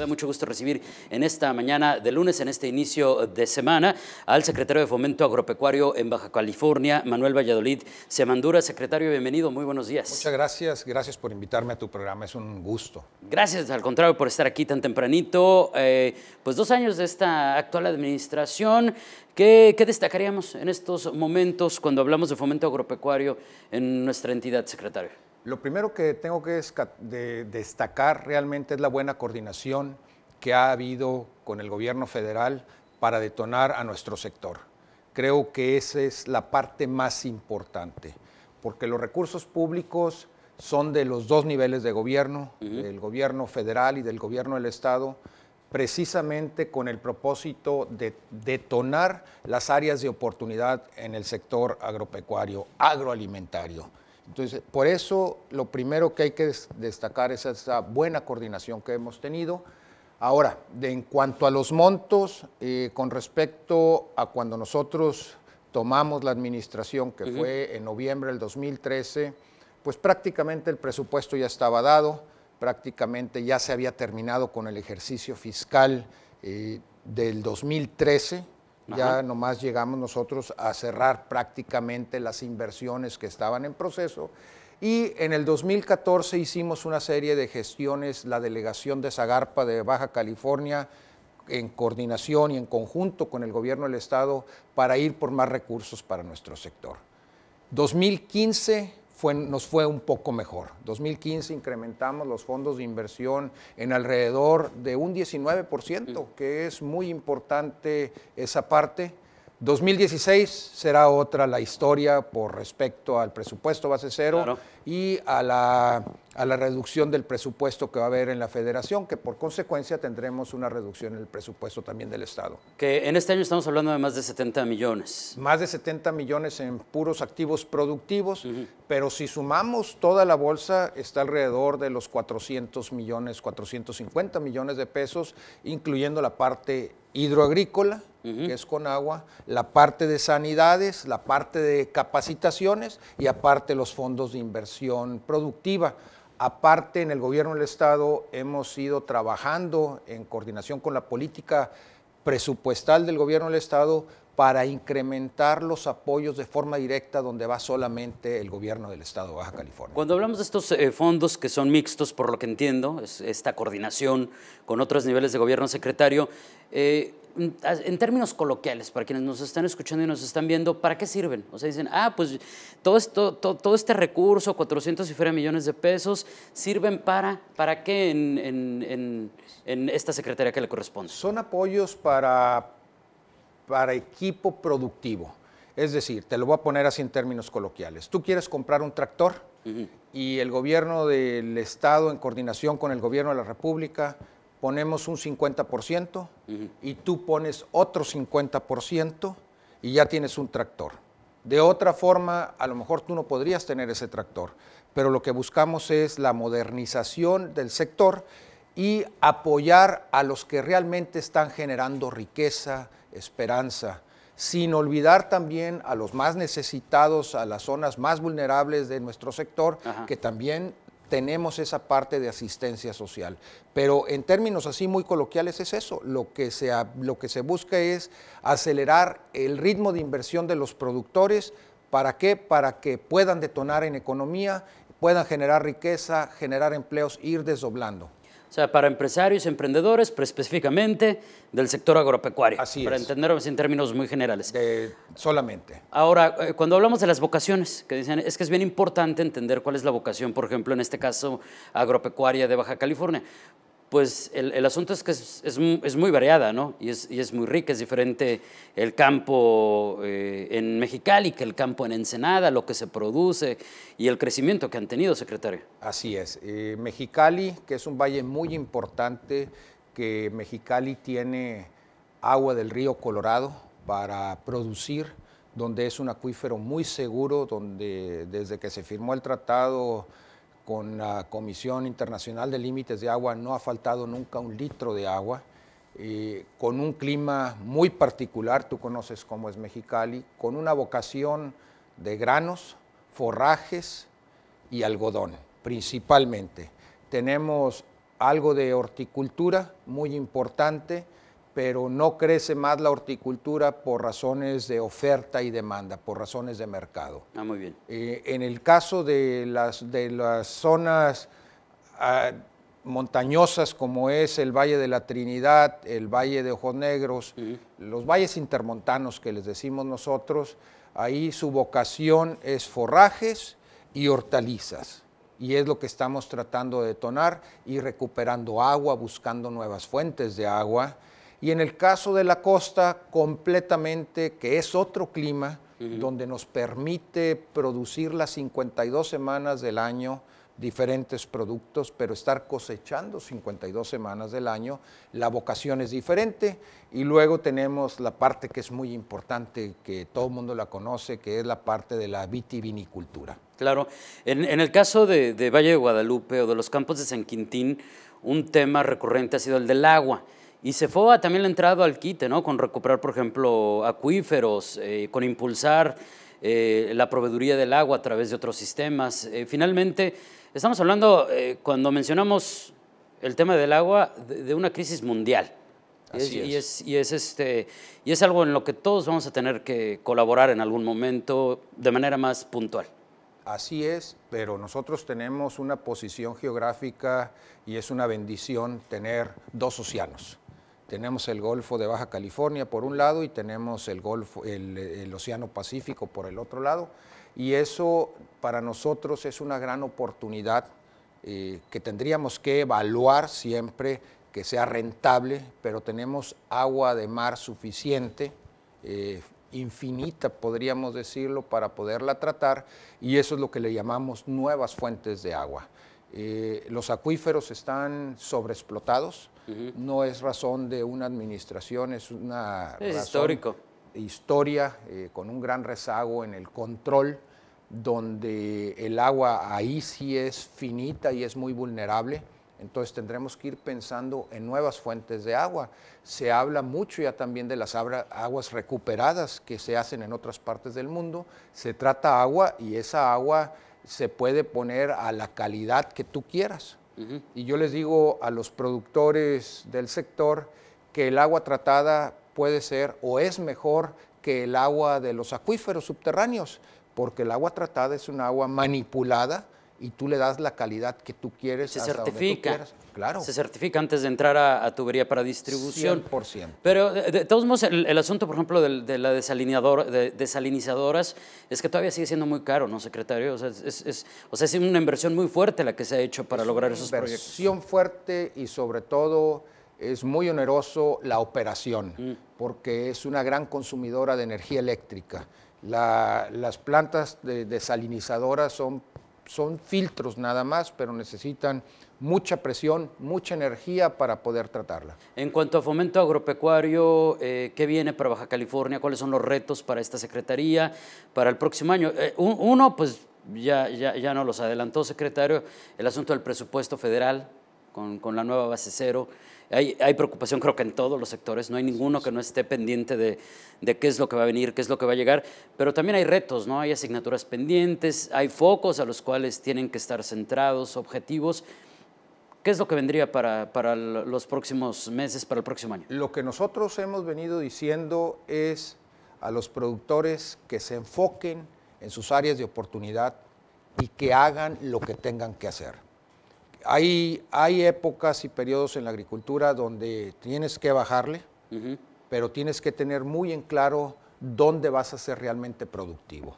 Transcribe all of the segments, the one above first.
da mucho gusto recibir en esta mañana de lunes, en este inicio de semana, al secretario de Fomento Agropecuario en Baja California, Manuel Valladolid Semandura. Secretario, bienvenido, muy buenos días. Muchas gracias, gracias por invitarme a tu programa, es un gusto. Gracias, al contrario, por estar aquí tan tempranito. Eh, pues dos años de esta actual administración, ¿Qué, ¿Qué, destacaríamos en estos momentos cuando hablamos de fomento agropecuario en nuestra entidad, secretario? Lo primero que tengo que destacar realmente es la buena coordinación que ha habido con el gobierno federal para detonar a nuestro sector. Creo que esa es la parte más importante, porque los recursos públicos son de los dos niveles de gobierno, del gobierno federal y del gobierno del Estado, precisamente con el propósito de detonar las áreas de oportunidad en el sector agropecuario, agroalimentario. Entonces, por eso lo primero que hay que destacar es esa buena coordinación que hemos tenido. Ahora, de, en cuanto a los montos, eh, con respecto a cuando nosotros tomamos la administración, que fue en noviembre del 2013, pues prácticamente el presupuesto ya estaba dado, prácticamente ya se había terminado con el ejercicio fiscal eh, del 2013 ya nomás llegamos nosotros a cerrar prácticamente las inversiones que estaban en proceso. Y en el 2014 hicimos una serie de gestiones, la delegación de Zagarpa de Baja California, en coordinación y en conjunto con el gobierno del Estado, para ir por más recursos para nuestro sector. 2015 nos fue un poco mejor. 2015 incrementamos los fondos de inversión en alrededor de un 19%, que es muy importante esa parte. 2016 será otra la historia por respecto al presupuesto base cero. Claro y a la, reducción del presupuesto que va a haber en la federación, que por consecuencia tendremos una reducción en el presupuesto también del Estado. Que en este año estamos hablando de más de 70 millones. Más de 70 millones en puros activos productivos, pero si sumamos toda la bolsa está alrededor de los 400 millones, 450 millones de pesos, incluyendo la parte hidroagrícola, que es con agua, la parte de sanidades, la parte de capacitaciones y aparte los fondos de inversión productiva. Aparte, en el gobierno del Estado hemos ido trabajando en coordinación con la política presupuestal del gobierno del Estado para incrementar los apoyos de forma directa donde va solamente el gobierno del Estado Baja California. Cuando hablamos de estos eh, fondos que son mixtos, por lo que entiendo, esta coordinación con otros niveles de gobierno secretario, eh, en términos coloquiales, para quienes nos están escuchando y nos están viendo, ¿para qué sirven? O sea, dicen, ah, pues todo, este recurso, 400 y fuera millones de pesos, sirven para, ¿para qué en, esta secretaría que le corresponde? Son apoyos para, para equipo productivo. Es decir, te lo voy a poner así en términos coloquiales. Tú quieres comprar un tractor y el gobierno del Estado, en coordinación con el gobierno de la República, ponemos un 50% y tú pones otro 50% y ya tienes un tractor. De otra forma, a lo mejor tú no podrías tener ese tractor, pero lo que buscamos es la modernización del sector y apoyar a los que realmente están generando riqueza, esperanza, sin olvidar también a los más necesitados, a las zonas más vulnerables de nuestro sector, que también tenemos esa parte de asistencia social. Pero en términos así muy coloquiales es eso, lo que, se, lo que se, busca es acelerar el ritmo de inversión de los productores, ¿para qué? Para que puedan detonar en economía, puedan generar riqueza, generar empleos, ir desdoblando. O sea, para empresarios emprendedores, pero específicamente del sector agropecuario. Así para es. Para en términos muy generales. solamente. Ahora, eh, cuando hablamos de las vocaciones, que dicen, es que es bien importante entender cuál es la vocación, por ejemplo, en este caso agropecuaria de Baja California pues el, asunto es que es, muy variada, ¿no? Y es, muy rica, es diferente el campo eh, en Mexicali que el campo en Ensenada, lo que se produce y el crecimiento que han tenido, secretario. Así es. Eh, Mexicali, que es un valle muy importante, que Mexicali tiene agua del río Colorado para producir, donde es un acuífero muy seguro, donde desde que se firmó el tratado con la Comisión Internacional de Límites de Agua no ha faltado nunca un litro de agua, eh, con un clima muy particular, tú conoces cómo es Mexicali, con una vocación de granos, forrajes y algodón, principalmente. Tenemos algo de horticultura muy importante, pero no crece más la horticultura por razones de oferta y demanda, por razones de mercado. Ah, muy bien. Eh, en el caso de las, de las zonas ah, montañosas como es el Valle de la Trinidad, el Valle de Ojos Negros, los valles intermontanos que les decimos nosotros, ahí su vocación es forrajes y hortalizas y es lo que estamos tratando de detonar y recuperando agua, buscando nuevas fuentes de agua y en el caso de la costa, completamente, que es otro clima, donde nos permite producir las 52 semanas del año diferentes productos, pero estar cosechando 52 semanas del año, la vocación es diferente. Y luego tenemos la parte que es muy importante, que todo el mundo la conoce, que es la parte de la vitivinicultura. Claro, en, el caso de, de, Valle de Guadalupe o de los campos de San Quintín, un tema recurrente ha sido el del agua. Y CEFOA también le ha entrado al quite, ¿no? Con recuperar, por ejemplo, acuíferos, eh, con impulsar eh, la proveeduría del agua a través de otros sistemas. Eh, finalmente, estamos hablando, cuando mencionamos el tema del agua, de, una crisis mundial. Así es, y, es, y, es este, y es algo en lo que todos vamos a tener que colaborar en algún momento de manera más puntual. Así es, pero nosotros tenemos una posición geográfica y es una bendición tener dos océanos tenemos el Golfo de Baja California por un lado y tenemos el, el, Océano Pacífico por el otro lado. Y eso para nosotros es una gran oportunidad eh, que tendríamos que evaluar siempre que sea rentable, pero tenemos agua de mar suficiente, eh, infinita podríamos decirlo, para poderla tratar y eso es lo que le llamamos nuevas fuentes de agua. Eh, los acuíferos están sobreexplotados, no es razón de una administración, es una histórico. historia eh, con un gran rezago en el control, donde el agua ahí sí es finita y es muy vulnerable. Entonces tendremos que ir pensando en nuevas fuentes de agua. Se habla mucho ya también de las aguas recuperadas que se hacen en otras partes del mundo. Se trata agua y esa agua se puede poner a la calidad que tú quieras. Y yo les digo a los productores del sector que el agua tratada puede ser o es mejor que el agua de los acuíferos subterráneos, porque el agua tratada es un agua manipulada y tú le das la calidad que tú quieres. Se hasta certifica. quieras. Claro. Se certifica antes de entrar a, tubería para distribución. 100%. Pero de, todos modos, el, asunto, por ejemplo, de, las la desalinizadoras es que todavía sigue siendo muy caro, ¿no, secretario? O sea es, o sea, es, una inversión muy fuerte la que se ha hecho para lograr esos proyectos. una inversión fuerte y sobre todo es muy oneroso la operación, mm. porque es una gran consumidora de energía eléctrica. las plantas de desalinizadoras son son filtros nada más, pero necesitan mucha presión, mucha energía para poder tratarla. En cuanto a fomento agropecuario, eh, ¿qué viene para Baja California? ¿Cuáles son los retos para esta Secretaría para el próximo año? Eh, uno, pues ya, ya, ya nos los adelantó, secretario, el asunto del presupuesto federal, con, la nueva base cero. Hay, preocupación creo que en todos los sectores, no hay ninguno que no esté pendiente de, qué es lo que va a venir, qué es lo que va a llegar, pero también hay retos, ¿no? Hay asignaturas pendientes, hay focos a los cuales tienen que estar centrados, objetivos. ¿Qué es lo que vendría para, para los próximos meses, para el próximo año? Lo que nosotros hemos venido diciendo es a los productores que se enfoquen en sus áreas de oportunidad y que hagan lo que tengan que hacer hay, hay épocas y periodos en la agricultura donde tienes que bajarle, pero tienes que tener muy en claro dónde vas a ser realmente productivo.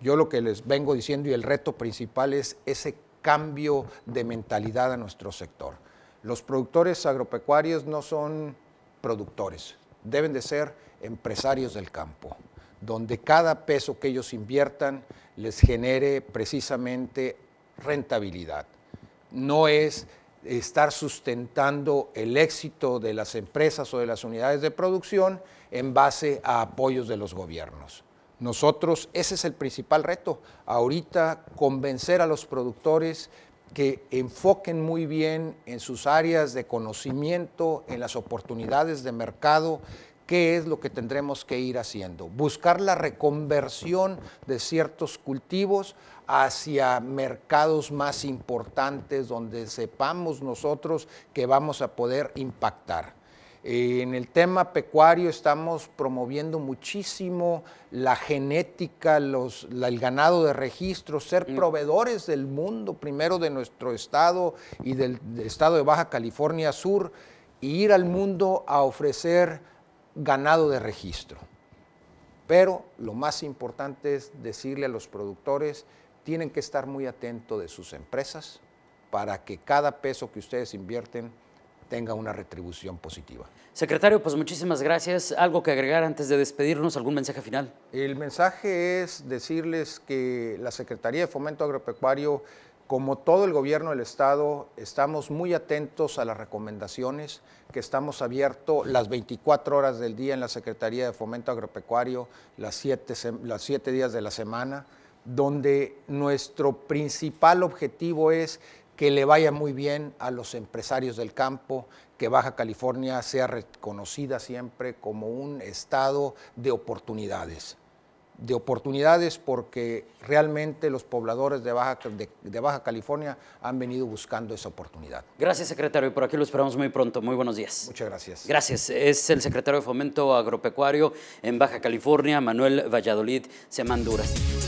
Yo lo que les vengo diciendo y el reto principal es ese cambio de mentalidad a nuestro sector. Los productores agropecuarios no son productores, deben de ser empresarios del campo, donde cada peso que ellos inviertan les genere precisamente rentabilidad no es estar sustentando el éxito de las empresas o de las unidades de producción en base a apoyos de los gobiernos. Nosotros, ese es el principal reto, ahorita convencer a los productores que enfoquen muy bien en sus áreas de conocimiento, en las oportunidades de mercado qué es lo que tendremos que ir haciendo. Buscar la reconversión de ciertos cultivos hacia mercados más importantes donde sepamos nosotros que vamos a poder impactar. En el tema pecuario estamos promoviendo muchísimo la genética, el ganado de registro, ser mm. proveedores del mundo, primero de nuestro estado y del, del estado de Baja California Sur, e ir al mundo a ofrecer ganado de registro. Pero lo más importante es decirle a los productores, tienen que estar muy atentos de sus empresas para que cada peso que ustedes invierten tenga una retribución positiva. Secretario, pues muchísimas gracias. ¿Algo que agregar antes de despedirnos? ¿Algún mensaje final? El mensaje es decirles que la Secretaría de Fomento Agropecuario como todo el gobierno del Estado, estamos muy atentos a las recomendaciones, que estamos abiertos las 24 horas del día en la Secretaría de Fomento Agropecuario, las 7 las siete días de la semana, donde nuestro principal objetivo es que le vaya muy bien a los empresarios del campo, que Baja California sea reconocida siempre como un estado de oportunidades de oportunidades porque realmente los pobladores de Baja, de, Baja California han venido buscando esa oportunidad. Gracias, secretario, y por aquí lo esperamos muy pronto. Muy buenos días. Muchas gracias. Gracias. Es el secretario de Fomento Agropecuario en Baja California, Manuel Valladolid Semanduras.